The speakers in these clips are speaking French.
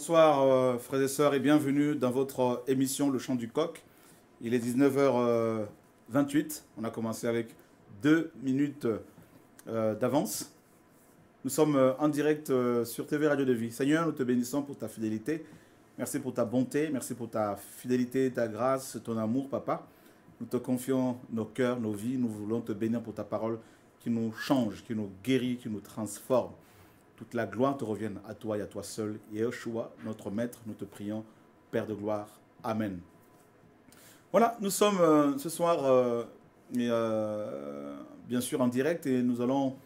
Bonsoir euh, frères et sœurs et bienvenue dans votre euh, émission Le Chant du Coq. Il est 19h28, euh, on a commencé avec deux minutes d'avance. Nous sommes en direct sur TV Radio de Vie. Seigneur, nous te bénissons pour ta fidélité. Merci pour ta bonté, merci pour ta fidélité, ta grâce, ton amour, Papa. Nous te confions nos cœurs, nos vies. Nous voulons te bénir pour ta parole qui nous change, qui nous guérit, qui nous transforme. Toute la gloire te revienne à toi et à toi seul. Yeshua, notre Maître, nous te prions, Père de gloire. Amen. Voilà, nous sommes euh, ce soir, euh, euh, bien sûr, en direct et nous allons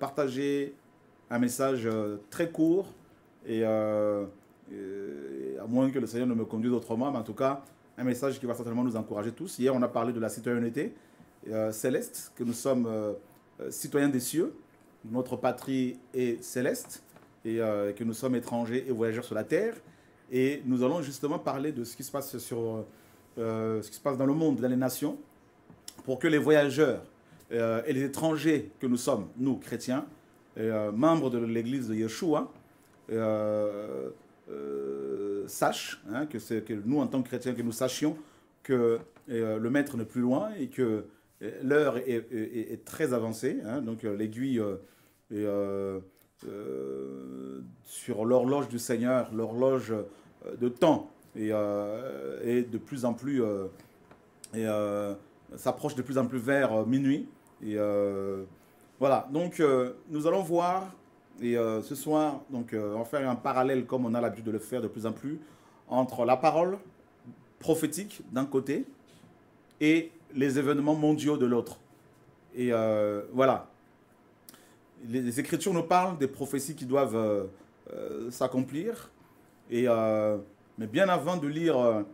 partager un message très court et, à moins que le Seigneur ne me conduise autrement, mais en tout cas, un message qui va certainement nous encourager tous. Hier, on a parlé de la citoyenneté céleste, que nous sommes citoyens des cieux notre patrie est céleste euh, et que nous sommes étrangers et voyageurs sur la terre. Et nous allons justement parler de ce qui se passe, sur, euh, ce qui se passe dans le monde, dans les nations, pour que les voyageurs euh, et les étrangers que nous sommes, nous chrétiens, membres de l'église de Yeshua, sachent, hein, que, que, nous en tant que chrétiens, que nous sachions que le Maître n'est plus loin et que L'heure est, très avancée, hein. donc euh, l'aiguille euh, euh, sur l'horloge du Seigneur, l'horloge de temps, et, est de plus en plus et s'approche de plus en plus vers minuit. Et voilà, donc nous allons voir et ce soir, donc, on va faire un parallèle comme on a l'habitude de le faire de plus en plus entre la parole prophétique d'un côté et les événements mondiaux de l'autre. Et euh, voilà. Les, Écritures nous parlent des prophéties qui doivent euh, euh, s'accomplir. Et, mais bien avant de lire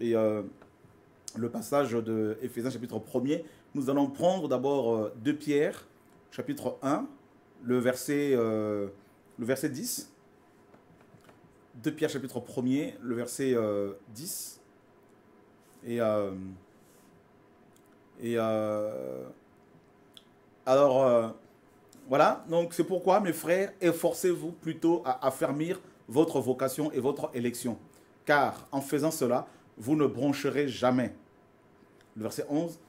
et, le passage de Éphésiens chapitre 1er, nous allons prendre d'abord 2 Pierre, chapitre 1, le verset, le verset 10. 2 Pierre chapitre 1er, le verset 10. Et et euh, alors, euh, voilà, donc c'est pourquoi, mes frères, efforcez-vous plutôt à affermir votre vocation et votre élection, car en faisant cela, vous ne broncherez jamais. Le verset 11,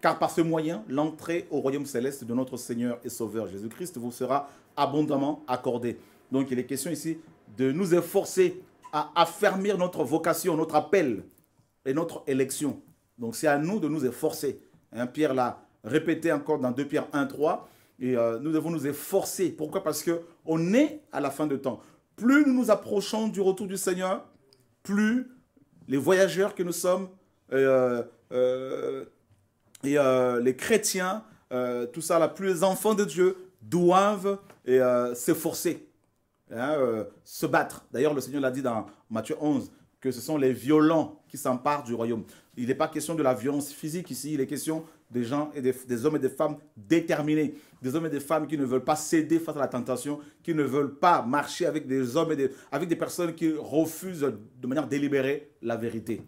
car par ce moyen, l'entrée au royaume céleste de notre Seigneur et Sauveur Jésus-Christ vous sera abondamment accordée. Donc il est question ici de nous efforcer à affermir notre vocation, notre appel et notre élection. Donc c'est à nous de nous efforcer. Hein, Pierre l'a répété encore dans 2 Pierre 1, 3. Et euh, nous devons nous efforcer. Pourquoi Parce qu'on est à la fin de temps. Plus nous nous approchons du retour du Seigneur, plus les voyageurs que nous sommes euh, euh, et les chrétiens, tout ça, plus les enfants de Dieu doivent s'efforcer, hein, se battre. D'ailleurs, le Seigneur l'a dit dans Matthieu 11, que ce sont les violents qui s'emparent du royaume. Il n'est pas question de la violence physique ici, il est question des gens et des, hommes et des femmes déterminés, des hommes et des femmes qui ne veulent pas céder face à la tentation, qui ne veulent pas marcher avec des hommes et avec des personnes qui refusent de manière délibérée la vérité.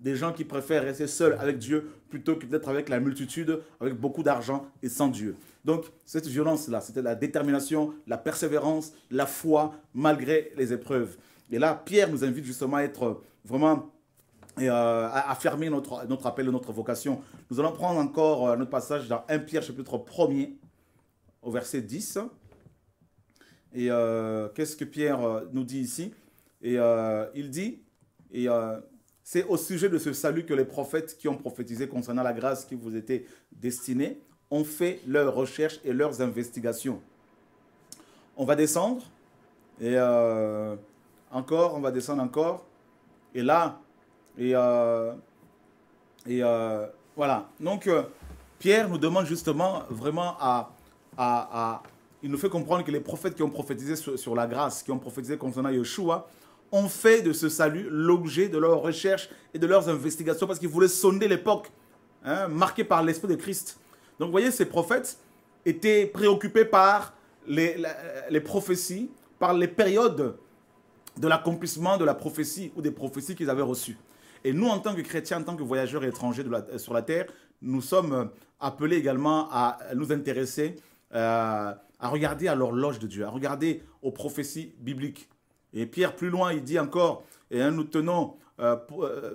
Des gens qui préfèrent rester seuls avec Dieu plutôt que d'être avec la multitude, avec beaucoup d'argent et sans Dieu. Donc cette violence-là, c'était la détermination, la persévérance, la foi malgré les épreuves. Et là, Pierre nous invite justement à être vraiment et euh, affirmer notre, notre appel et notre vocation. Nous allons prendre encore euh, notre passage dans 1 Pierre chapitre 1er au verset 10. Et euh, qu'est-ce que Pierre euh, nous dit ici Et il dit, et c'est au sujet de ce salut que les prophètes qui ont prophétisé concernant la grâce qui vous était destinée ont fait leurs recherches et leurs investigations. On va descendre, et encore, on va descendre encore. Et là, et, euh, euh, voilà. Donc, euh, Pierre nous demande justement vraiment à, Il nous fait comprendre que les prophètes qui ont prophétisé sur, la grâce, qui ont prophétisé concernant Yeshua, ont fait de ce salut l'objet de leurs recherches et de leurs investigations parce qu'ils voulaient sonder l'époque hein, marquée par l'Esprit de Christ. Donc, vous voyez, ces prophètes étaient préoccupés par les prophéties, par les périodes de l'accomplissement de la prophétie ou des prophéties qu'ils avaient reçues. Et nous, en tant que chrétiens, en tant que voyageurs étrangers euh, sur la terre, nous sommes euh, appelés également à nous intéresser, euh, à regarder à l'horloge de Dieu, à regarder aux prophéties bibliques. Et Pierre, plus loin, il dit encore, et hein, nous tenons,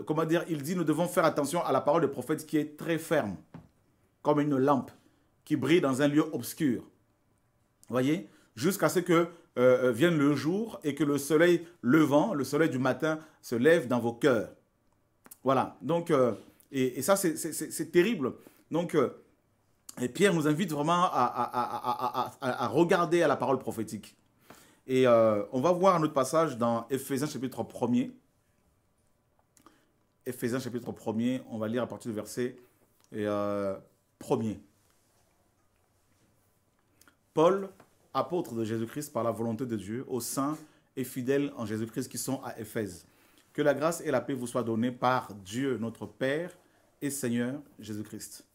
comment dire, il dit, nous devons faire attention à la parole du prophète qui est très ferme, comme une lampe qui brille dans un lieu obscur. Voyez Jusqu'à ce que vienne le jour et que le soleil levant, le soleil du matin, se lève dans vos cœurs. Voilà, donc, euh, et, ça, c'est terrible. Donc, euh, Pierre nous invite vraiment à, regarder à la parole prophétique. Et euh, on va voir un autre passage dans Ephésiens chapitre 1er. Ephésiens chapitre 1er, on va lire à partir du verset 1er. Paul, apôtre de Jésus-Christ par la volonté de Dieu, aux saints et fidèles en Jésus-Christ qui sont à Éphèse que la grâce et la paix vous soient données par Dieu notre Père et Seigneur Jésus-Christ.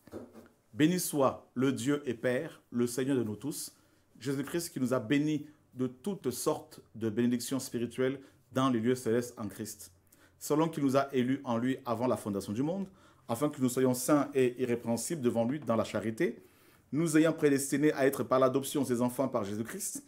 Béni soit le Dieu et Père, le Seigneur de nous tous, Jésus-Christ qui nous a bénis de toutes sortes de bénédictions spirituelles dans les lieux célestes en Christ, selon qu'il nous a élus en lui avant la fondation du monde, afin que nous soyons saints et irrépréhensibles devant lui dans la charité, nous ayant prédestinés à être par l'adoption ses enfants par Jésus-Christ,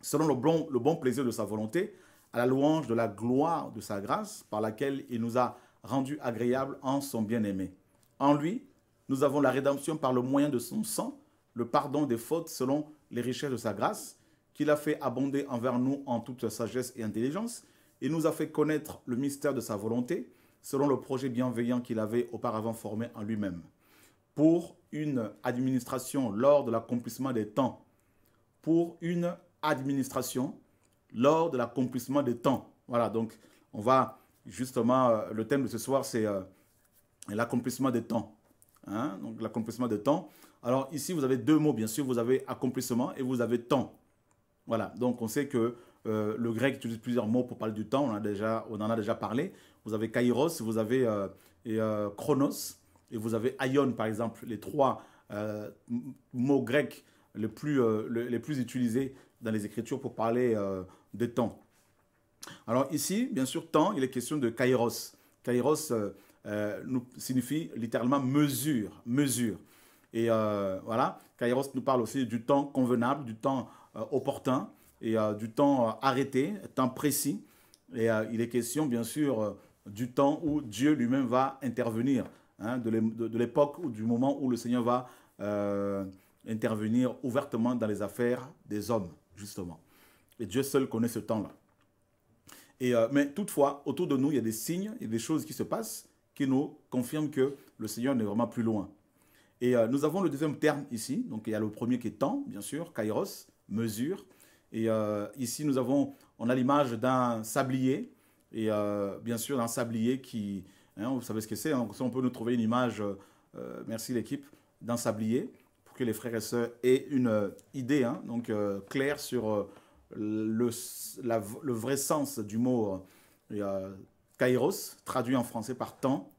selon le bon, le bon plaisir de sa volonté, à la louange de la gloire de sa grâce par laquelle il nous a rendus agréables en son bien-aimé. En lui, nous avons la rédemption par le moyen de son sang, le pardon des fautes selon les richesses de sa grâce, qu'il a fait abonder envers nous en toute sagesse et intelligence, et nous a fait connaître le mystère de sa volonté, selon le projet bienveillant qu'il avait auparavant formé en lui-même, pour une administration lors de l'accomplissement des temps, pour une administration lors de l'accomplissement des temps. Voilà, donc on va justement, euh, le thème de ce soir, c'est euh, l'accomplissement des temps. Hein, donc l'accomplissement des temps. Alors ici, vous avez deux mots, bien sûr, vous avez accomplissement et vous avez temps. Voilà, donc on sait que euh, le grec utilise plusieurs mots pour parler du temps, on, a déjà, on en a déjà parlé. Vous avez kairos, vous avez chronos, et vous avez aion, par exemple, les trois mots grecs les plus, les plus utilisés dans les Écritures pour parler de temps. Alors ici, bien sûr, temps, il est question de kairos. Kairos euh, euh, nous signifie littéralement mesure, mesure. Et euh, voilà, kairos nous parle aussi du temps convenable, du temps opportun et du temps arrêté, temps précis. Et il est question, bien sûr, du temps où Dieu lui-même va intervenir, hein, de l'époque ou du moment où le Seigneur va intervenir ouvertement dans les affaires des hommes, justement. Et Dieu seul connaît ce temps-là. Et, euh, mais toutefois, autour de nous, il y a des signes, il y a des choses qui se passent qui nous confirment que le Seigneur n'est vraiment plus loin. Et euh, nous avons le deuxième terme ici. Donc il y a le premier qui est temps, bien sûr, kairos, mesure. Et euh, ici, nous avons, on a l'image d'un sablier. Et bien sûr, d'un sablier qui, hein, vous savez ce que c'est. Hein. on peut nous trouver une image, merci l'équipe, d'un sablier pour que les frères et sœurs aient une idée hein, donc, claire sur le, vrai sens du mot euh, kairos, traduit en français par temps.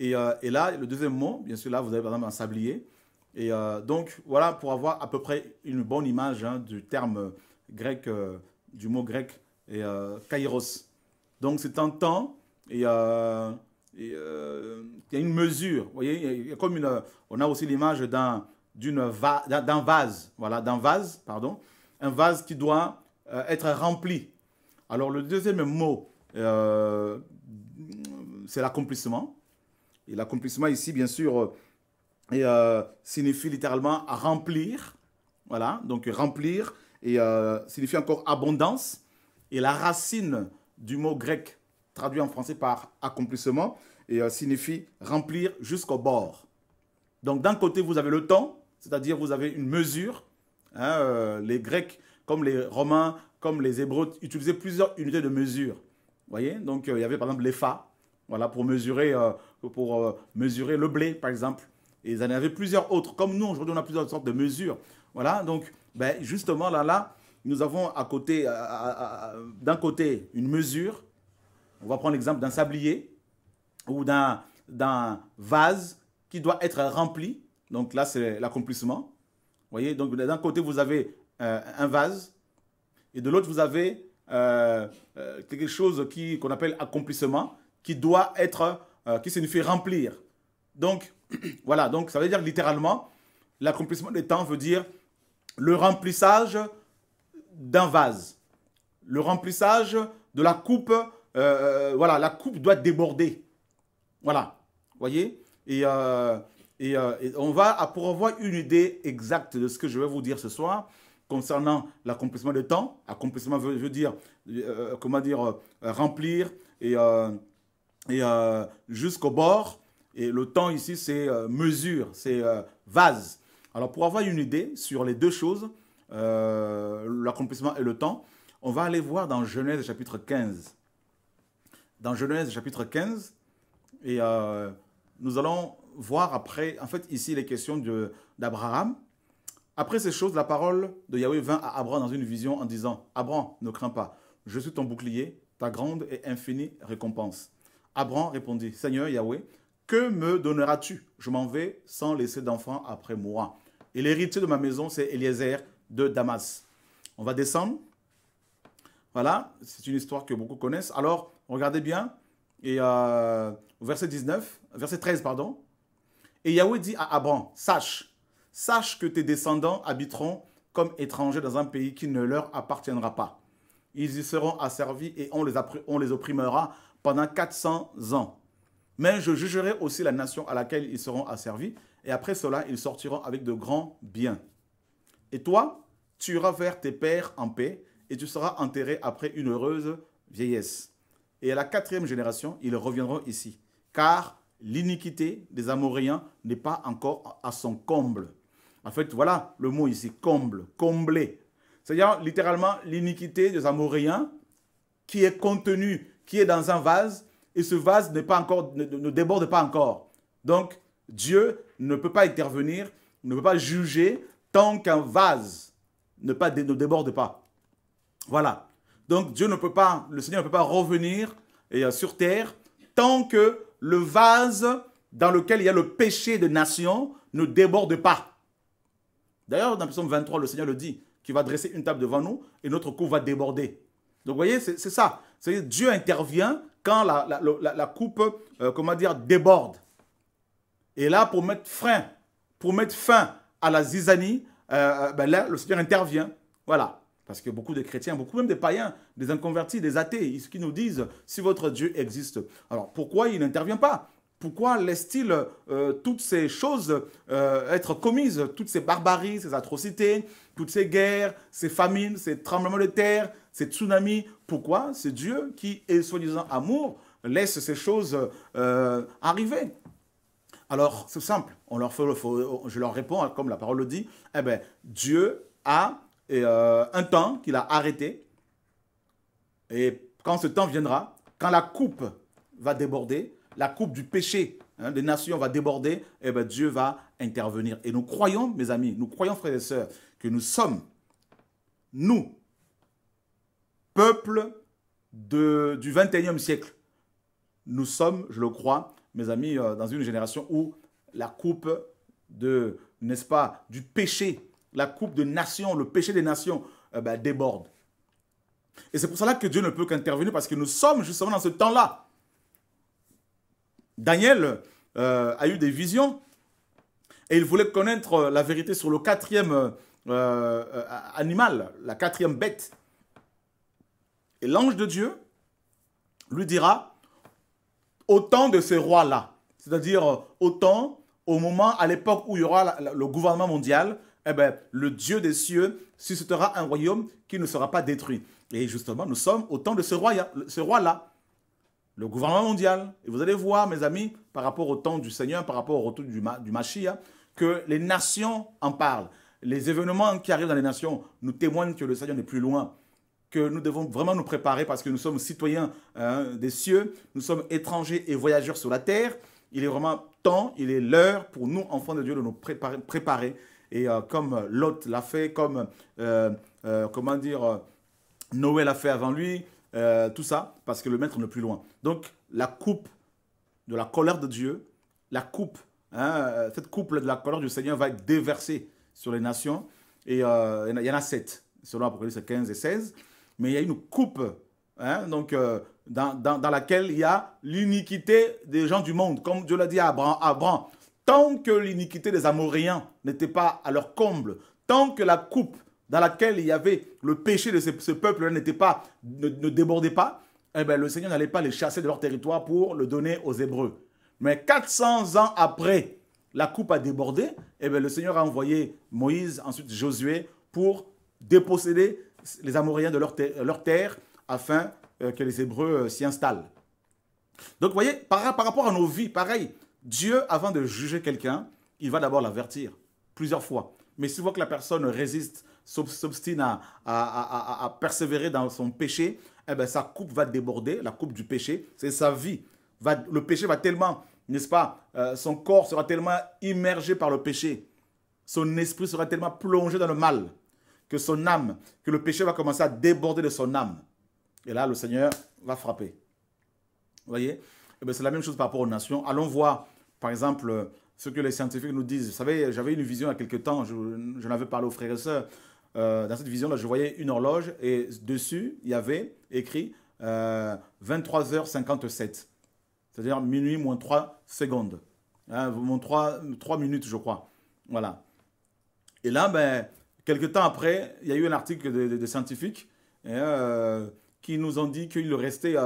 Et, euh, et, là, le deuxième mot, bien sûr, là, vous avez par exemple un sablier. Et euh, donc, voilà, pour avoir à peu près une bonne image hein, du terme grec, du mot grec, et, kairos. Donc, c'est un temps et, et il y a une mesure. Vous voyez, y a comme une, on a aussi l'image d'un, d'une d'un vase, voilà, d'un vase, pardon un vase qui doit euh, être rempli. Alors le deuxième mot, euh, c'est l'accomplissement. Et l'accomplissement ici, bien sûr, euh, signifie littéralement remplir. Voilà, donc remplir et signifie encore abondance. Et la racine du mot grec traduit en français par accomplissement et signifie remplir jusqu'au bord. Donc d'un côté, vous avez le temps, c'est-à-dire vous avez une mesure Hein, euh, les Grecs, comme les Romains, comme les Hébreux, utilisaient plusieurs unités de mesure. voyez Donc, euh, il y avait par exemple l'EFA, voilà, pour mesurer, euh, pour, mesurer le blé, par exemple. Et il y en avait plusieurs autres. Comme nous, aujourd'hui, on a plusieurs sortes de mesures. Voilà, donc, ben, justement, là, là, nous avons à côté, d'un côté, une mesure. On va prendre l'exemple d'un sablier ou d'un vase qui doit être rempli. Donc là, c'est l'accomplissement voyez, donc d'un côté, vous avez euh, un vase, et de l'autre, vous avez euh, euh, quelque chose qui, qu'on appelle accomplissement, qui doit être, qui signifie remplir. Donc, voilà, donc ça veut dire littéralement, l'accomplissement des temps veut dire le remplissage d'un vase, le remplissage de la coupe, voilà, la coupe doit déborder. Voilà, voyez Et euh, et, on va pour avoir une idée exacte de ce que je vais vous dire ce soir concernant l'accomplissement de temps. Accomplissement veut, dire, euh, comment dire, euh, remplir et, et jusqu'au bord. Et le temps ici, c'est mesure, c'est vase. Alors pour avoir une idée sur les deux choses, l'accomplissement et le temps, on va aller voir dans Genèse chapitre 15. Dans Genèse chapitre 15, et nous allons voir après, en fait, ici, les questions d'Abraham. Après ces choses, la parole de Yahweh vint à Abraham dans une vision en disant, Abraham, ne crains pas, je suis ton bouclier, ta grande et infinie récompense. Abraham répondit, Seigneur Yahweh, que me donneras-tu Je m'en vais sans laisser d'enfant après moi. Et l'héritier de ma maison, c'est Eliezer de Damas. On va descendre. Voilà, c'est une histoire que beaucoup connaissent. Alors, regardez bien. Et euh, verset 19, verset 13, pardon. Et Yahweh dit à Abraham, sache, sache que tes descendants habiteront comme étrangers dans un pays qui ne leur appartiendra pas. Ils y seront asservis et on les, on les opprimera pendant 400 ans. Mais je jugerai aussi la nation à laquelle ils seront asservis, et après cela, ils sortiront avec de grands biens. Et toi, tu iras vers tes pères en paix, et tu seras enterré après une heureuse vieillesse. Et à la quatrième génération, ils reviendront ici, car l'iniquité des Amoréens n'est pas encore à son comble. En fait, voilà le mot ici, comble, comblé. C'est-à-dire littéralement l'iniquité des Amoréens qui est contenue, qui est dans un vase, et ce vase n'est pas encore, ne, déborde pas encore. Donc, Dieu ne peut pas intervenir, ne peut pas juger tant qu'un vase ne, pas, ne déborde pas. Voilà. Donc Dieu ne peut pas, le Seigneur ne peut pas revenir euh, sur terre tant que le vase dans lequel il y a le péché de nations ne déborde pas. D'ailleurs, dans le psaume 23, le Seigneur le dit, qui va dresser une table devant nous et notre coupe va déborder. Donc, vous voyez, c'est ça. C'est Dieu intervient quand la, coupe, euh, comment dire, déborde. Et là, pour mettre frein, pour mettre fin à la zizanie, euh, euh, ben le Seigneur intervient. Voilà. Parce que beaucoup de chrétiens, beaucoup même des païens, des inconvertis, des athées, qui nous disent si votre Dieu existe. Alors pourquoi il n'intervient pas Pourquoi laisse-t-il euh, toutes ces choses euh, être commises, toutes ces barbaries, ces atrocités, toutes ces guerres, ces famines, ces tremblements de terre, ces tsunamis Pourquoi c'est Dieu qui est soi-disant amour laisse ces choses euh, arriver Alors c'est simple, on leur je leur réponds hein, comme la parole le dit, eh bien Dieu a et, euh, un temps qu'il a arrêté. Et quand ce temps viendra, quand la coupe va déborder, la coupe du péché hein, des nations va déborder, et eh bien Dieu va intervenir. Et nous croyons, mes amis, nous croyons, frères et sœurs, que nous sommes, nous, peuple du 21e siècle, nous sommes, je le crois, mes amis, euh, dans une génération où la coupe de, n'est-ce pas, du péché la coupe de nations, le péché des nations eh ben, déborde. Et c'est pour cela que Dieu ne peut qu'intervenir parce que nous sommes justement dans ce temps-là. Daniel euh, a eu des visions et il voulait connaître euh, la vérité sur le quatrième euh, animal, la quatrième bête. Et l'ange de Dieu lui dira, au temps de ces rois-là, c'est-à-dire au au moment, à l'époque où il y aura le gouvernement mondial, eh bien, le Dieu des cieux suscitera un royaume qui ne sera pas détruit. Et justement, nous sommes au temps de ce roi-là, le gouvernement mondial. Et vous allez voir, mes amis, par rapport au temps du Seigneur, par rapport au retour du, du que les nations en parlent. Les événements qui arrivent dans les nations nous témoignent que le Seigneur n'est plus loin, que nous devons vraiment nous préparer parce que nous sommes citoyens hein, des cieux, nous sommes étrangers et voyageurs sur la terre. Il est vraiment temps, il est l'heure pour nous, enfants de Dieu, de nous préparer et euh, comme Lot l'a fait, comme, euh, euh, comment dire, Noé l'a fait avant lui, tout ça, parce que le maître n'est plus loin. Donc, la coupe de la colère de Dieu, la coupe, hein, cette coupe de la colère du Seigneur va être déversée sur les nations. Et il y en a sept, selon Apocalypse 15 et 16. Mais il y a une coupe, hein, donc... Dans, dans, laquelle il y a l'iniquité des gens du monde, comme Dieu l'a dit à Abraham. Tant que l'iniquité des Amoréens n'était pas à leur comble, tant que la coupe dans laquelle il y avait le péché de ce, peuple n'était ne, débordait pas, eh bien, le Seigneur n'allait pas les chasser de leur territoire pour le donner aux Hébreux. Mais 400 ans après, la coupe a débordé, eh bien, le Seigneur a envoyé Moïse, ensuite Josué, pour déposséder les Amoréens de leur, terre afin euh, que les Hébreux euh, s'y installent. Donc, vous voyez, par rapport à nos vies, pareil, Dieu, avant de juger quelqu'un, il va d'abord l'avertir plusieurs fois. Mais si voyez que la personne résiste, s'obstine à, persévérer dans son péché, eh ben, sa coupe va déborder, la coupe du péché, c'est sa vie. Va, le péché va tellement, n'est-ce pas, euh, son corps sera tellement immergé par le péché, son esprit sera tellement plongé dans le mal, que son âme, que le péché va commencer à déborder de son âme. Et là, le Seigneur va frapper. Vous voyez eh ben, C'est la même chose par rapport aux nations. Allons voir par exemple, euh, ce que les scientifiques nous disent. Vous savez, j'avais une vision il y a quelques temps, je, je n'avais parlé aux frères et sœurs. Euh, dans cette vision-là, je voyais une horloge et dessus, il y avait écrit 23h57. Euh, C'est-à-dire minuit moins 3 secondes. Hein, moins 3, minutes, je crois. Voilà. Et là, ben, quelques temps après, il y a eu un article des scientifiques qui nous ont dit qu'il restait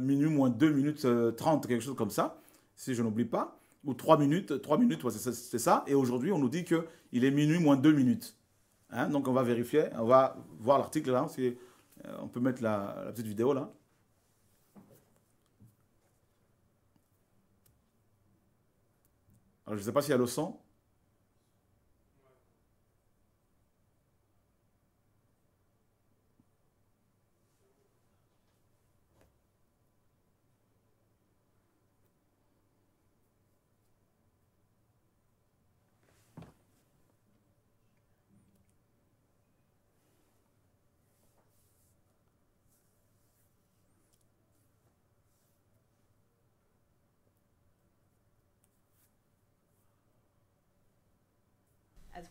minuit moins 2 minutes 30, quelque chose comme ça si je n'oublie pas, ou 3 minutes, 3 minutes, c'est ça. Et aujourd'hui, on nous dit qu'il est minuit moins 2 minutes. Hein, donc on va vérifier, on va voir l'article là, euh, on peut mettre la, la petite vidéo là. Alors, je ne sais pas s'il y a le son.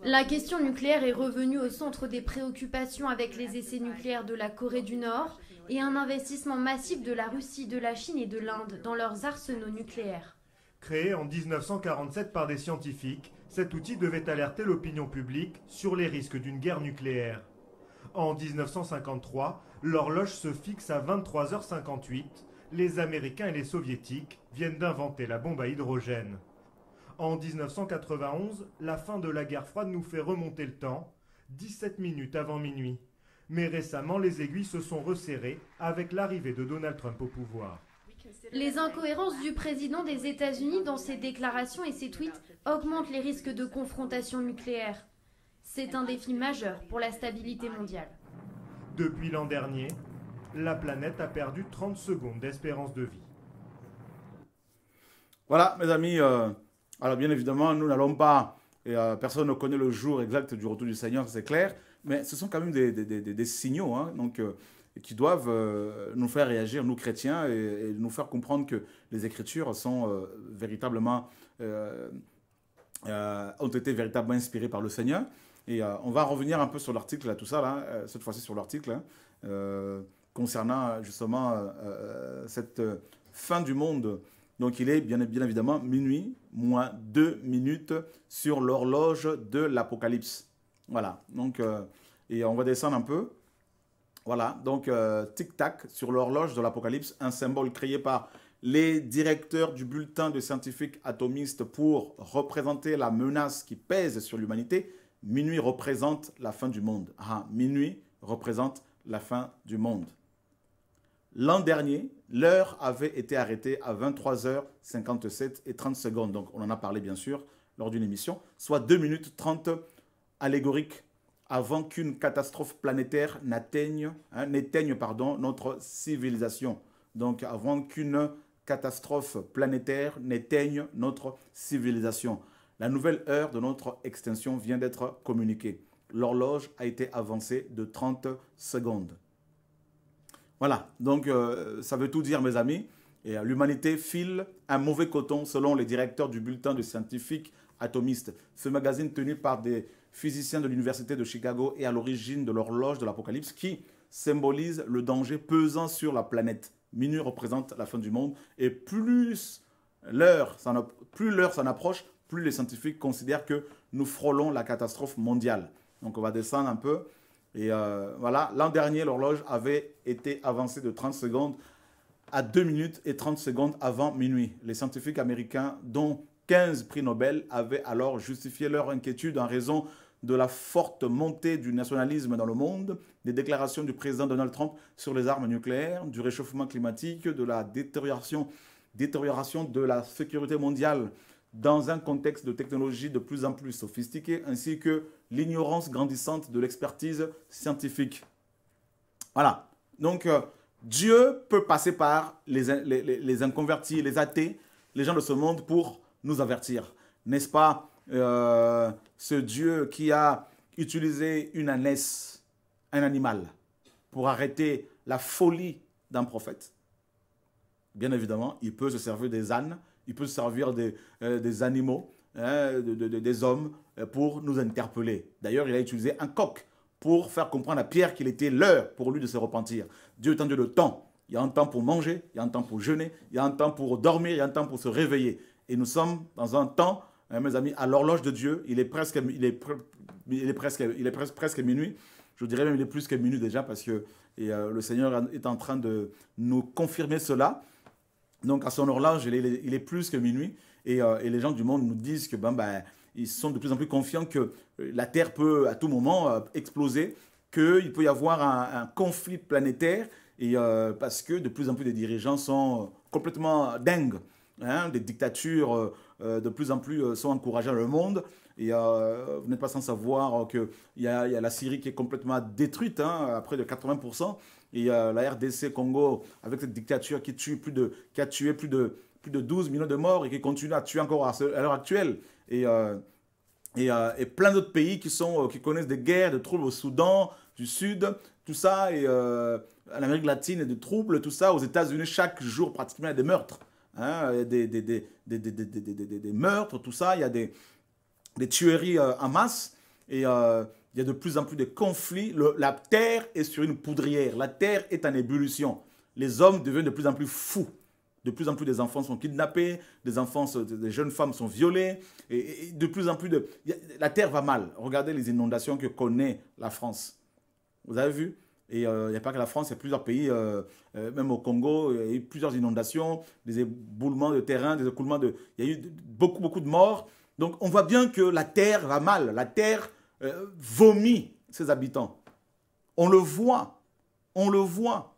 La question nucléaire est revenue au centre des préoccupations avec les essais nucléaires de la Corée du Nord et un investissement massif de la Russie, de la Chine et de l'Inde dans leurs arsenaux nucléaires. Créé en 1947 par des scientifiques, cet outil devait alerter l'opinion publique sur les risques d'une guerre nucléaire. En 1953, l'horloge se fixe à 23h58. Les Américains et les Soviétiques viennent d'inventer la bombe à hydrogène. En 1991, la fin de la guerre froide nous fait remonter le temps, 17 minutes avant minuit. Mais récemment, les aiguilles se sont resserrées avec l'arrivée de Donald Trump au pouvoir. Les incohérences du président des États-Unis dans ses déclarations et ses tweets augmentent les risques de confrontation nucléaire. C'est un défi majeur pour la stabilité mondiale. Depuis l'an dernier, la planète a perdu 30 secondes d'espérance de vie. Voilà, mes amis. Euh, alors bien évidemment, nous n'allons pas, et, euh, personne ne connaît le jour exact du retour du Seigneur, c'est clair, mais ce sont quand même des, signaux hein, donc, euh, qui doivent euh, nous faire réagir, nous chrétiens, et, nous faire comprendre que les Écritures sont véritablement, ont été véritablement inspirées par le Seigneur. Et on va revenir un peu sur l'article, tout ça, là, cette fois-ci sur l'article, hein, concernant justement cette fin du monde donc il est bien, évidemment minuit moins deux minutes sur l'horloge de l'Apocalypse. Voilà, donc, euh, et on va descendre un peu. Voilà, donc euh, tic-tac sur l'horloge de l'Apocalypse, un symbole créé par les directeurs du bulletin de scientifiques atomistes pour représenter la menace qui pèse sur l'humanité. Minuit représente la fin du monde. Ah, minuit représente la fin du monde. L'an dernier, l'heure avait été arrêtée à 23h57 et 30 secondes. Donc on en a parlé bien sûr lors d'une émission, soit 2 minutes 30 allégoriques avant qu'une catastrophe planétaire n'atteigne, hein, n'éteigne notre civilisation. Donc avant qu'une catastrophe planétaire n'éteigne notre civilisation. La nouvelle heure de notre extinction vient d'être communiquée. L'horloge a été avancée de 30 secondes. Voilà, donc euh, ça veut tout dire, mes amis. Et euh, l'humanité file un mauvais coton, selon les directeurs du bulletin de scientifiques atomistes. Ce magazine tenu par des physiciens de l'université de Chicago est à l'origine de l'horloge de l'apocalypse qui symbolise le danger pesant sur la planète. Minuit représente la fin du monde et plus l'heure s'en approche, plus les scientifiques considèrent que nous frôlons la catastrophe mondiale. Donc on va descendre un peu. Et euh, voilà, l'an dernier, l'horloge avait été avancée de 30 secondes à 2 minutes et 30 secondes avant minuit. Les scientifiques américains, dont 15 prix Nobel, avaient alors justifié leur inquiétude en raison de la forte montée du nationalisme dans le monde, des déclarations du président Donald Trump sur les armes nucléaires, du réchauffement climatique, de la détérioration de la sécurité mondiale, dans un contexte de technologie de plus en plus sophistiquée, ainsi que l'ignorance grandissante de l'expertise scientifique. Voilà. Donc, euh, Dieu peut passer par les, les, inconvertis, les athées, les gens de ce monde pour nous avertir. N'est-ce pas euh, ce Dieu qui a utilisé une ânesse, un animal, pour arrêter la folie d'un prophète Bien évidemment, il peut se servir des ânes il peut servir des, euh, animaux, hein, des hommes, euh, pour nous interpeller. D'ailleurs, il a utilisé un coq pour faire comprendre à Pierre qu'il était l'heure pour lui de se repentir. Dieu est un Dieu de temps. Il y a un temps pour manger, il y a un temps pour jeûner, il y a un temps pour dormir, il y a un temps pour se réveiller. Et nous sommes dans un temps, hein, mes amis, à l'horloge de Dieu. Il est presque, est, presque, il est presque, minuit. Je dirais même qu'il est plus que minuit déjà parce que euh, le Seigneur est en train de nous confirmer cela. Donc à son horloge, il est, il est plus que minuit. Et, euh, les gens du monde nous disent que ben, ils sont de plus en plus confiants que euh, la Terre peut à tout moment euh, exploser, qu'il peut y avoir un, conflit planétaire, et, parce que de plus en plus de dirigeants sont complètement dingues. Hein. des dictatures de plus en plus sont encouragées dans le monde. Et vous n'êtes pas sans savoir qu'il y, a la Syrie qui est complètement détruite, hein, à près de 80%. Et euh, la RDC Congo avec cette dictature qui, tue plus de, qui a tué plus de, plus de 12 millions de morts et qui continue à tuer encore à, l'heure actuelle. Et, euh, et, euh, et, plein d'autres pays qui, sont, qui connaissent des guerres, des troubles au Soudan, du Sud, tout ça, et euh, en Amérique latine, des troubles, tout ça. Aux États-Unis, chaque jour, pratiquement, il y a des meurtres. Hein, il y a des, des, des, des, meurtres, tout ça. Il y a des, des tueries en masse. Et, il y a de plus en plus de conflits. la terre est sur une poudrière. La terre est en ébullition. Les hommes deviennent de plus en plus fous. De plus en plus des enfants sont kidnappés, des enfants, des jeunes femmes sont violées, et, de plus en plus de... La terre va mal. Regardez les inondations que connaît la France. Vous avez vu Et il euh, n'y a pas que la France, il y a plusieurs pays, euh, euh, même au Congo, il y a eu plusieurs inondations, des éboulements de terrain, des écoulements de... Il y a eu beaucoup, beaucoup de morts. Donc on voit bien que la terre va mal. La terre euh, vomit ses habitants. On le voit. On le voit.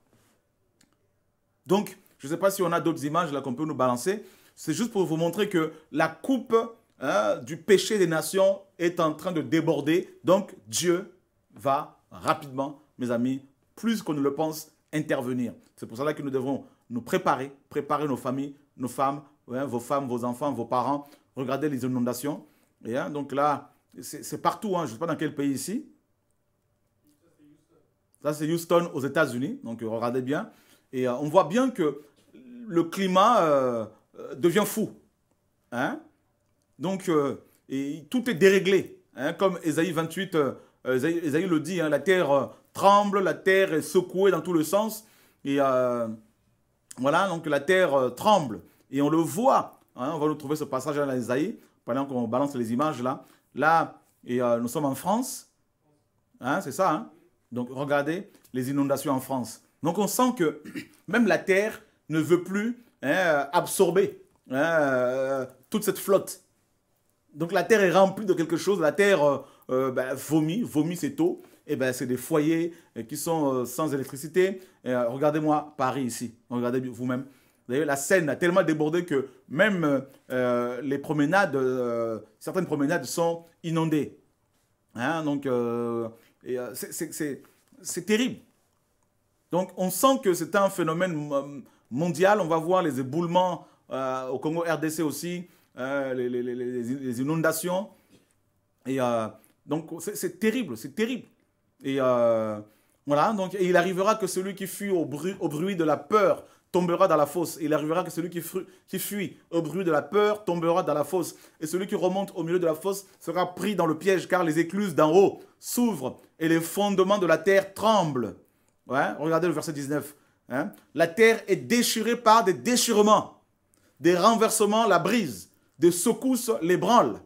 Donc, je ne sais pas si on a d'autres images là qu'on peut nous balancer. C'est juste pour vous montrer que la coupe hein, du péché des nations est en train de déborder. Donc, Dieu va rapidement, mes amis, plus qu'on ne le pense, intervenir. C'est pour cela que nous devons nous préparer, préparer nos familles, nos femmes, hein, vos femmes, vos enfants, vos parents. Regardez les inondations. Et, hein, donc là, c'est partout, hein. je ne sais pas dans quel pays ici. Ça, c'est Houston aux États-Unis, donc regardez bien. Et euh, on voit bien que le climat euh, euh, devient fou. Hein. Donc, tout est déréglé. Hein. Comme Esaïe 28, Esaïe le dit, la terre tremble, la terre est secouée dans tous le sens. Et voilà, donc la terre tremble. Et on le voit. on va trouver ce passage à Esaïe, pendant qu'on balance les images là. Là, et, euh, nous sommes en France. Hein, c'est ça. Hein. Donc regardez les inondations en France. Donc on sent que même la terre ne veut plus hein, euh, absorber hein, euh, toute cette flotte. Donc la terre est remplie de quelque chose. La terre bah, vomit, vomit ses eau. Et ben c'est des foyers qui sont sans électricité. Regardez-moi Paris ici. Regardez vous-même D'ailleurs, la Seine a tellement débordé que même euh, les promenades, euh, certaines promenades sont inondées. Hein, donc, euh, c'est terrible. Donc, on sent que c'est un phénomène mondial. On va voir les éboulements au Congo RDC aussi, les, inondations. Et donc, c'est terrible, c'est terrible. Et voilà, donc il arrivera que celui qui fuit au bruit de la peur tombera dans la fosse. Il arrivera que celui qui, qui fuit au bruit de la peur tombera dans la fosse. Et celui qui remonte au milieu de la fosse sera pris dans le piège, car les écluses d'en haut s'ouvrent et les fondements de la terre tremblent. Ouais, regardez le verset 19. Hein. La terre est déchirée par des déchirements, des renversements, la brise, des secousses, les l'ébranle.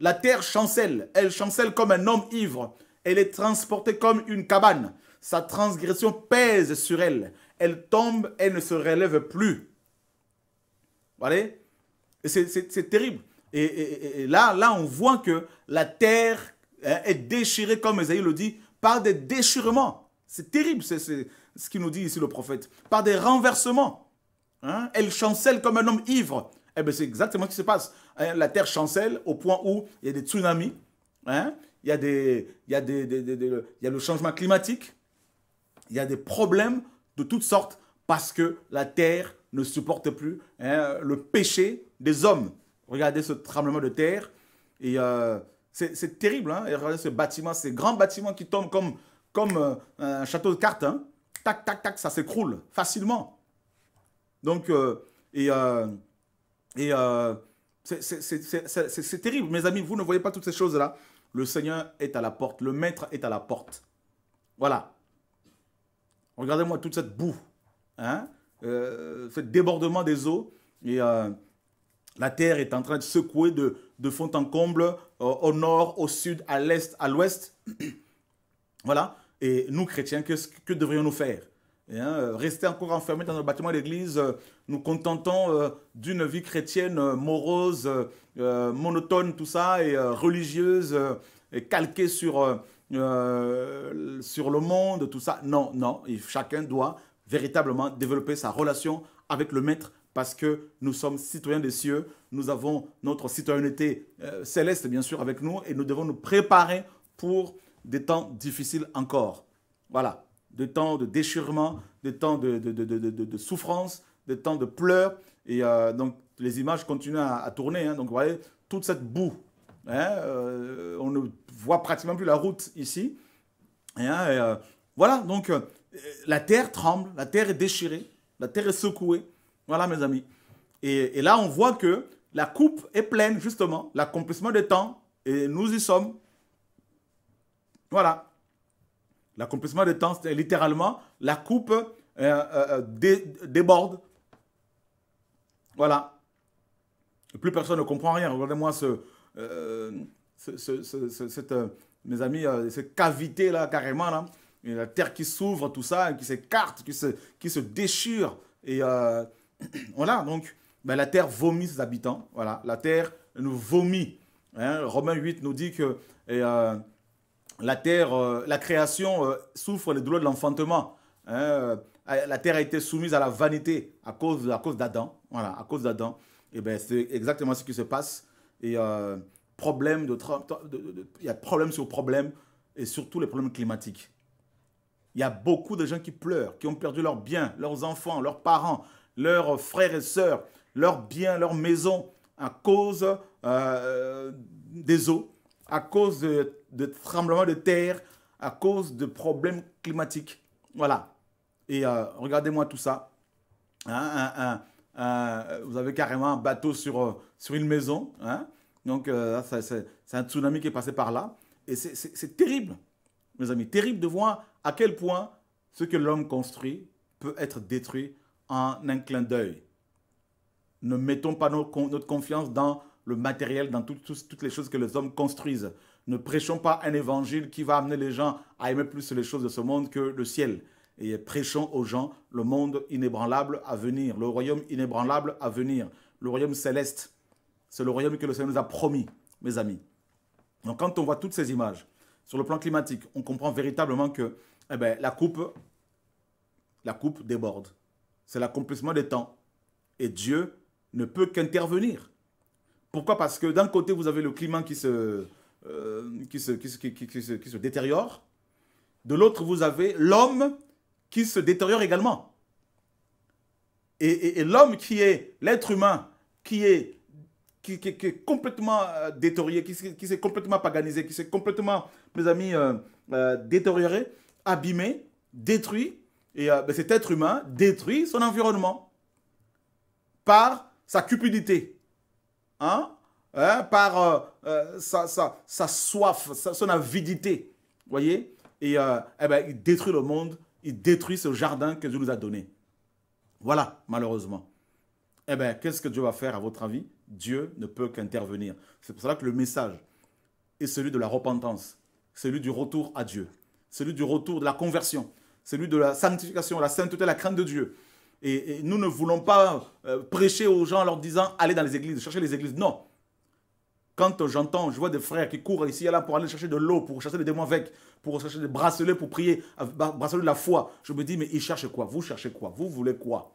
La terre chancelle, elle chancelle comme un homme ivre. Elle est transportée comme une cabane. Sa transgression pèse sur elle elle tombe, elle ne se relève plus. Vous voyez C'est terrible. Et, là, là, on voit que la terre hein, est déchirée, comme Esaïe le dit, par des déchirements. C'est terrible, c'est ce qu'il nous dit ici le prophète. Par des renversements. Hein. Elle chancelle comme un homme ivre. Eh bien, c'est exactement ce qui se passe. Hein, la terre chancelle au point où il y a des tsunamis, il, y a des, il, a il y a le changement climatique, il y a des problèmes de toutes sortes parce que la terre ne supporte plus hein, le péché des hommes. Regardez ce tremblement de terre. Et euh, c'est terrible. Hein. regardez ce bâtiment, ces grands bâtiments qui tombent comme, comme euh, un château de cartes. Hein. tac, tac, tac, ça s'écroule facilement. Donc, euh, et, et c'est terrible. Mes amis, vous ne voyez pas toutes ces choses-là. Le Seigneur est à la porte. Le Maître est à la porte. Voilà. Regardez-moi toute cette boue, hein, ce euh, débordement des eaux. Et euh, la terre est en train de secouer de, fond en comble euh, au nord, au sud, à l'est, à l'ouest. voilà. Et nous, chrétiens, que, devrions-nous faire eh hein, Rester encore enfermés dans nos bâtiments d'église, nous contentons d'une vie chrétienne morose, monotone, tout ça, et religieuse, et calquée sur euh, sur le monde, tout ça. Non, non, chacun doit véritablement développer sa relation avec le Maître parce que nous sommes citoyens des cieux, nous avons notre citoyenneté euh, céleste bien sûr avec nous et nous devons nous préparer pour des temps difficiles encore. Voilà, des temps de déchirement, des temps de, de, de, souffrance, des temps de pleurs. Et euh, donc les images continuent à, tourner. Hein. donc vous voyez, toute cette boue, hein, on ne voit pratiquement plus la route ici. Hein, euh, voilà, donc euh, la terre tremble, la terre est déchirée, la terre est secouée. Voilà, mes amis. Et, là, on voit que la coupe est pleine, justement, l'accomplissement des temps, et nous y sommes. Voilà. L'accomplissement des temps, c'est littéralement la coupe euh, déborde. Voilà. Plus personne ne comprend rien. Regardez-moi ce, cette, euh, mes amis, euh, cette cavité là, carrément, là, la terre qui s'ouvre, tout ça, qui s'écarte, qui se, qui se déchire. Et euh, voilà, donc, ben, la terre vomit ses habitants. Voilà, la terre nous vomit. Hein. Romains 8 nous dit que euh, la terre, la création souffre les douleurs de l'enfantement. Hein. La terre a été soumise à la vanité à cause, à cause d'Adam. Voilà, à cause d'Adam. Et bien, c'est exactement ce qui se passe. Et de, il y a problème sur problème et surtout les problèmes climatiques. Il y a beaucoup de gens qui pleurent, qui ont perdu leurs biens, leurs enfants, leurs parents, leurs frères et sœurs, leurs biens, leurs maisons à cause euh, des eaux, à cause de, tremblements de terre, à cause de problèmes climatiques. Voilà. Et euh, regardez-moi tout ça. Hein, vous avez carrément un bateau sur, euh, sur une maison. Hein donc, euh, c'est un tsunami qui est passé par là. Et c'est terrible, mes amis, terrible de voir à quel point ce que l'homme construit peut être détruit en un clin d'œil. Ne mettons pas notre confiance dans le matériel, dans toutes les choses que les hommes construisent. Ne prêchons pas un évangile qui va amener les gens à aimer plus les choses de ce monde que le ciel. Et prêchons aux gens le monde inébranlable à venir, le royaume inébranlable à venir, le royaume céleste c'est le royaume que le Seigneur nous a promis, mes amis. Donc quand on voit toutes ces images sur le plan climatique, on comprend véritablement que eh ben, la, coupe, la coupe déborde. C'est l'accomplissement des temps. Et Dieu ne peut qu'intervenir. Pourquoi Parce que d'un côté, vous avez le climat qui se, détériore. De l'autre, vous avez l'homme qui se détériore également. et l'homme qui est l'être humain, qui est qui, est complètement euh, détérioré, qui, s'est complètement paganisé, qui s'est complètement, mes amis, euh, euh, détérioré, abîmé, détruit. Et ben, cet être humain détruit son environnement par sa cupidité, hein? hein par sa, soif, son avidité. Vous voyez Et eh ben, il détruit le monde, il détruit ce jardin que Dieu nous a donné. Voilà, malheureusement eh bien, qu'est-ce que Dieu va faire à votre avis Dieu ne peut qu'intervenir. C'est pour cela que le message est celui de la repentance, celui du retour à Dieu, celui du retour de la conversion, celui de la sanctification, la sainteté, la crainte de Dieu. Et, nous ne voulons pas euh, prêcher aux gens en leur disant allez dans les églises, cherchez les églises. Non. Quand j'entends, je vois des frères qui courent ici et là pour aller chercher de l'eau, pour chercher des démons avec, pour chercher des bracelets pour prier, bracelets de la foi, je me dis mais ils cherchent quoi Vous cherchez quoi Vous voulez quoi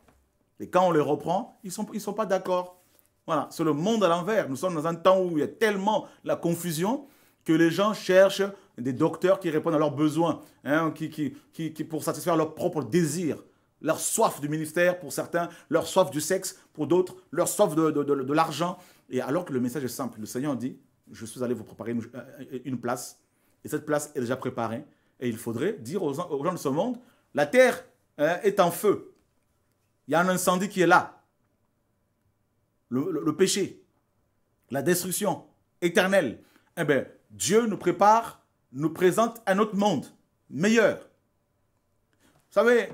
et quand on les reprend, ils ne sont, ils sont pas d'accord. Voilà, c'est le monde à l'envers. Nous sommes dans un temps où il y a tellement la confusion que les gens cherchent des docteurs qui répondent à leurs besoins, hein, qui, pour satisfaire leurs propres désirs, leur soif du ministère pour certains, leur soif du sexe pour d'autres, leur soif de, l'argent. Et alors que le message est simple, le Seigneur dit, je suis allé vous préparer une, euh, place, et cette place est déjà préparée. Et il faudrait dire aux, gens de ce monde, la terre hein, est en feu, il y a un incendie qui est là. Le, péché, la destruction éternelle. Eh bien, Dieu nous prépare, nous présente un autre monde meilleur. Vous savez,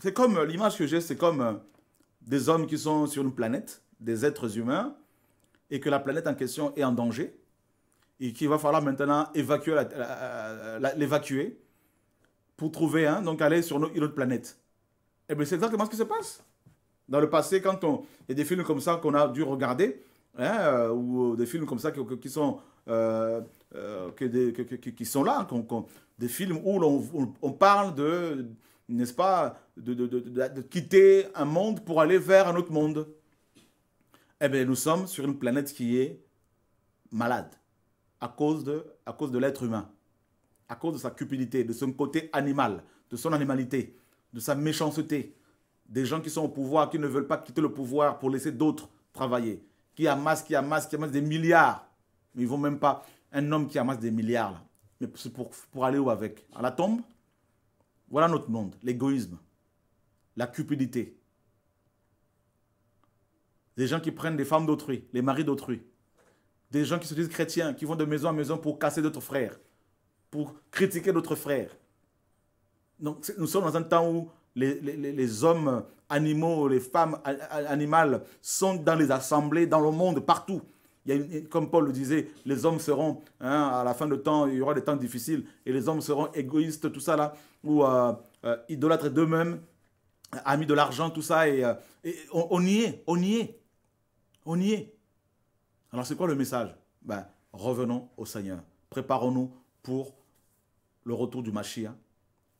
c'est comme l'image que j'ai, c'est comme euh, des hommes qui sont sur une planète, des êtres humains, et que la planète en question est en danger, et qu'il va falloir maintenant évacuer l'évacuer pour trouver, donc aller sur une autre planète. Eh bien, c'est exactement ce qui se passe. Dans le passé, quand on, il y a des films comme ça qu'on a dû regarder, hein, euh, ou euh, des films comme ça qui, sont, là, des films où on, parle de, n'est-ce pas, de, quitter un monde pour aller vers un autre monde. Eh bien, nous sommes sur une planète qui est malade à cause à cause de l'être humain, à cause de sa cupidité, de son côté animal, de son animalité de sa méchanceté, des gens qui sont au pouvoir, qui ne veulent pas quitter le pouvoir pour laisser d'autres travailler, qui amassent, qui amassent, qui amassent des milliards. Mais ils vont même pas. Un homme qui amasse des milliards, là. Mais c'est pour, aller où avec À la tombe Voilà notre monde. L'égoïsme, la cupidité. Des gens qui prennent des femmes d'autrui, les maris d'autrui. Des gens qui se disent chrétiens, qui vont de maison en maison pour casser d'autres frères, pour critiquer d'autres frères nous sommes dans un temps où les, hommes animaux, les femmes animales sont dans les assemblées, dans le monde, partout. Il comme Paul le disait, les hommes seront, hein, à la fin du temps, il y aura des temps difficiles, et les hommes seront égoïstes, tout ça là, ou euh, euh, idolâtres d'eux-mêmes, amis de l'argent, tout ça, et, euh, on, y est, on y est, on y est. Alors c'est quoi le message ben, Revenons au Seigneur, préparons-nous pour le retour du Mashiach,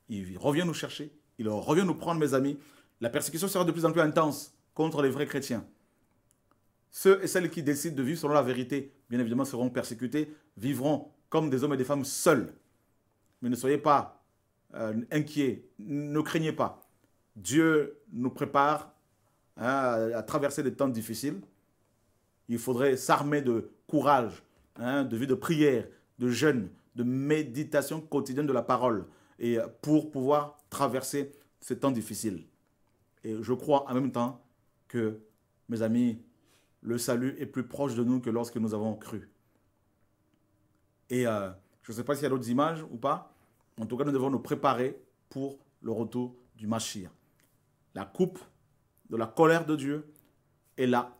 il revient nous chercher, il revient nous prendre, mes amis. La persécution sera de plus en plus intense contre les vrais chrétiens. Ceux et celles qui décident de vivre selon la vérité, bien évidemment, seront persécutés, vivront comme des hommes et des femmes seuls. Mais ne soyez pas euh, inquiets, ne craignez pas. Dieu nous prépare hein, à traverser des temps difficiles. Il faudrait s'armer de courage, hein, de vie de prière, de jeûne, de méditation quotidienne de la parole, et pour pouvoir traverser ces temps difficiles. Et je crois en même temps que, mes amis, le salut est plus proche de nous que lorsque nous avons cru. Et euh, je ne sais pas s'il y a d'autres images ou pas. En tout cas, nous devons nous préparer pour le retour du Mashiach. La coupe de la colère de Dieu est là.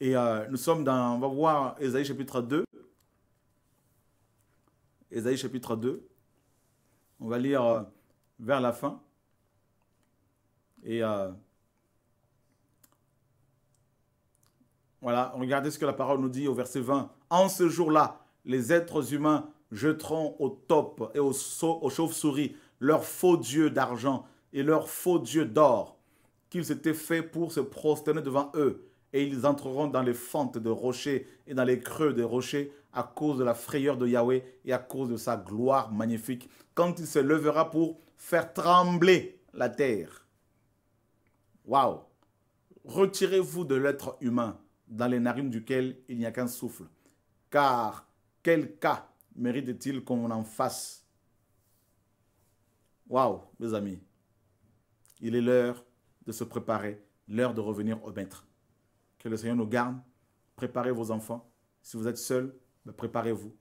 Et euh, nous sommes dans, on va voir Ésaïe chapitre 2. Ésaïe chapitre 2. On va lire euh, vers la fin. Et euh, voilà, regardez ce que la parole nous dit au verset 20. En ce jour-là, les êtres humains jetteront au top et aux, chauves-souris leurs faux dieux d'argent et leurs faux dieux d'or qu'ils étaient faits pour se prosterner devant eux. Et ils entreront dans les fentes de rochers et dans les creux des rochers à cause de la frayeur de Yahweh et à cause de sa gloire magnifique, quand il se levera pour faire trembler la terre. Waouh Retirez-vous de l'être humain dans les narines duquel il n'y a qu'un souffle. Car quel cas mérite-t-il qu'on en fasse Waouh, mes amis, il est l'heure de se préparer, l'heure de revenir au maître. Que le Seigneur nous garde. Préparez vos enfants. Si vous êtes seuls, ben, préparez-vous.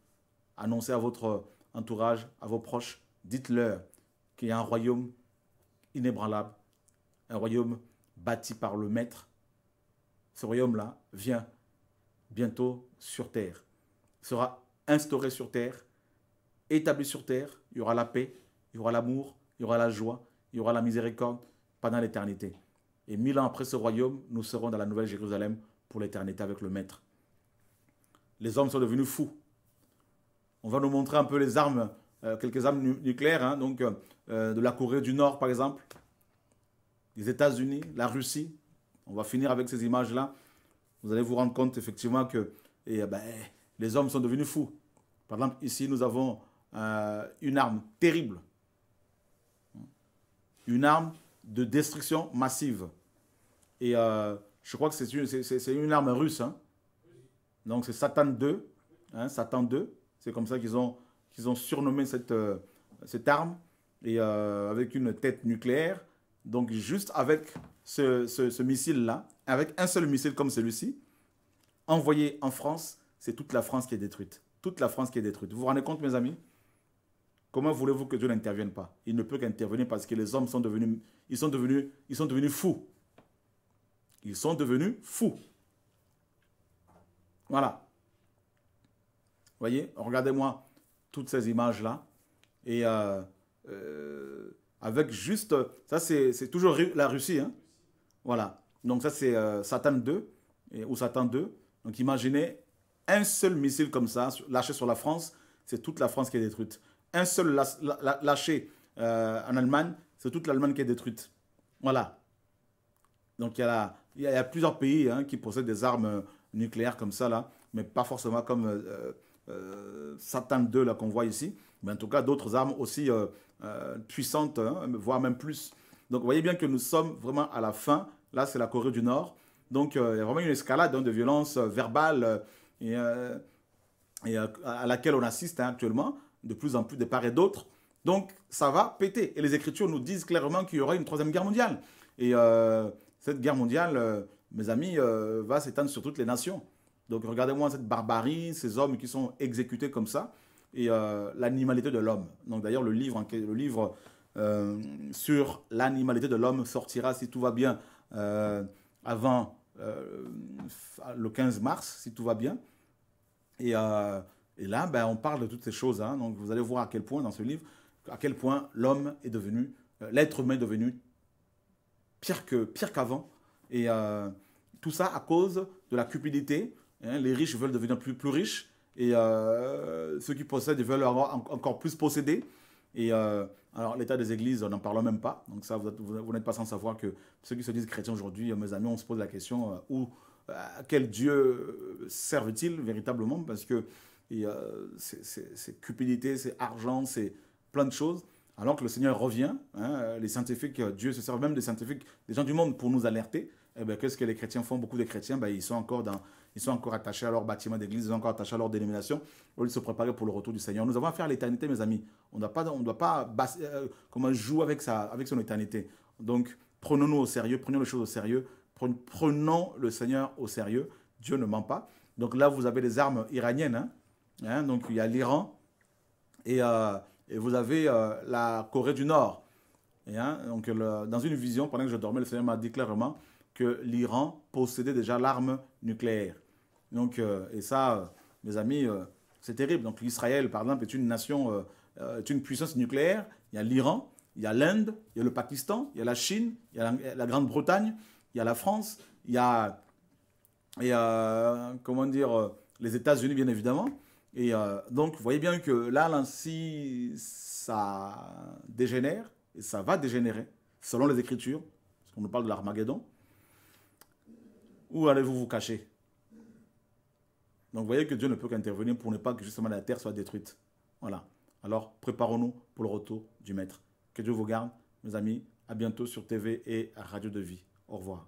Annoncez à votre entourage, à vos proches, dites-leur qu'il y a un royaume inébranlable, un royaume bâti par le Maître. Ce royaume-là vient bientôt sur terre, sera instauré sur terre, établi sur terre. Il y aura la paix, il y aura l'amour, il y aura la joie, il y aura la miséricorde pendant l'éternité. Et mille ans après ce royaume, nous serons dans la Nouvelle Jérusalem pour l'éternité avec le Maître les hommes sont devenus fous. On va nous montrer un peu les armes, euh, quelques armes nucléaires, hein, donc euh, euh, de la Corée du Nord par exemple, les États-Unis, la Russie. On va finir avec ces images-là. Vous allez vous rendre compte effectivement que et, eh, ben, les hommes sont devenus fous. Par exemple, ici, nous avons une arme terrible. Une arme de destruction massive. Et je crois que c'est une, une, arme russe. Hein. Donc c'est Satan 2, hein, Satan 2, c'est comme ça qu'ils ont, qu'ils ont surnommé cette, euh, arme, et euh, avec une tête nucléaire. Donc juste avec ce, missile-là, avec un seul missile comme celui-ci, envoyé en France, c'est toute la France qui est détruite. Toute la France qui est détruite. Vous vous rendez compte, mes amis Comment voulez-vous que Dieu n'intervienne pas Il ne peut qu'intervenir parce que les hommes sont devenus, ils sont devenus, ils sont devenus fous. Ils sont devenus fous. Voilà. Voyez, regardez-moi toutes ces images-là. Et euh, euh, avec juste, ça c'est toujours la Russie. Hein. Voilà. Donc ça c'est euh, Satan 2 ou Satan 2. Donc imaginez un seul missile comme ça lâché sur la France, c'est toute la France qui est détruite. Un seul lâché en Allemagne, c'est toute l'Allemagne qui est détruite. Voilà. Donc il y, a, plusieurs pays hein, qui possèdent des armes nucléaire comme ça, là, mais pas forcément comme euh, euh, Satan 2, là, qu'on voit ici, mais en tout cas d'autres armes aussi euh, puissantes, hein, voire même plus. Donc vous voyez bien que nous sommes vraiment à la fin. Là, c'est la Corée du Nord. Donc il y a vraiment une escalade hein, de violence verbale et, à laquelle on assiste hein, actuellement, de plus en plus de part et d'autre. Donc ça va péter. Et les Écritures nous disent clairement qu'il y aura une troisième guerre mondiale. Et cette guerre mondiale, mes amis, euh, va s'étendre sur toutes les nations. Donc regardez-moi cette barbarie, ces hommes qui sont exécutés comme ça, et euh, l'animalité de l'homme. Donc d'ailleurs, le livre, le livre euh, sur l'animalité de l'homme sortira, si tout va bien, avant le 15 mars, si tout va bien. Et, là, ben, on parle de toutes ces choses. Hein. Donc vous allez voir à quel point dans ce livre, à quel point l'homme est devenu, l'être humain est devenu pire qu'avant. Pire et tout ça à cause de la cupidité. Hein. les riches veulent devenir plus, plus riches et euh, ceux qui possèdent veulent avoir encore plus posséder. Et euh, alors, l'état des églises, on n'en parle même pas. Donc, ça, vous n'êtes pas sans savoir que ceux qui se disent chrétiens aujourd'hui, euh, mes amis, on se pose la question où, quel Dieu servent-ils véritablement Parce que c'est cupidité, c'est argent, c'est plein de choses. Alors que le Seigneur revient, hein, les scientifiques, Dieu se sert même des scientifiques, des gens du monde pour nous alerter. Eh ben, qu'est-ce que les chrétiens font Beaucoup de chrétiens, ben, ils, sont encore dans, ils sont encore attachés à leur bâtiment d'église, ils sont encore attachés à leur dénomination, au lieu de se préparer pour le retour du Seigneur. Nous avons affaire à l'éternité, mes amis. On ne doit pas euh, comment jouer avec, ça avec son éternité. Donc, prenons-nous au sérieux, prenons les choses au sérieux, prenons le Seigneur au sérieux. Dieu ne ment pas. Donc là, vous avez les armes iraniennes. Hein. Hein, donc, il y a l'Iran et, euh, vous avez euh, la Corée du Nord. Hein, donc, dans une vision, pendant que je dormais, le Seigneur m'a dit clairement que l'Iran possédait déjà l'arme nucléaire. Donc, euh, et ça, euh, mes amis, euh, c'est terrible. Donc l'Israël, par exemple, est une nation, est une puissance nucléaire. Il y a l'Iran, il y a l'Inde, il y a le Pakistan, il y a la Chine, il y a la, Grande-Bretagne, il y a la France, il y a, comment dire, les États-Unis, bien évidemment. Et donc, vous voyez bien que là, là, si ça dégénère, et ça va dégénérer, selon les Écritures, parce qu'on nous parle de l'Armageddon, où allez-vous vous cacher Donc vous voyez que Dieu ne peut qu'intervenir pour ne pas que justement la terre soit détruite. Voilà. Alors préparons-nous pour le retour du Maître. Que Dieu vous garde, mes amis. À bientôt sur TV et Radio de Vie. Au revoir.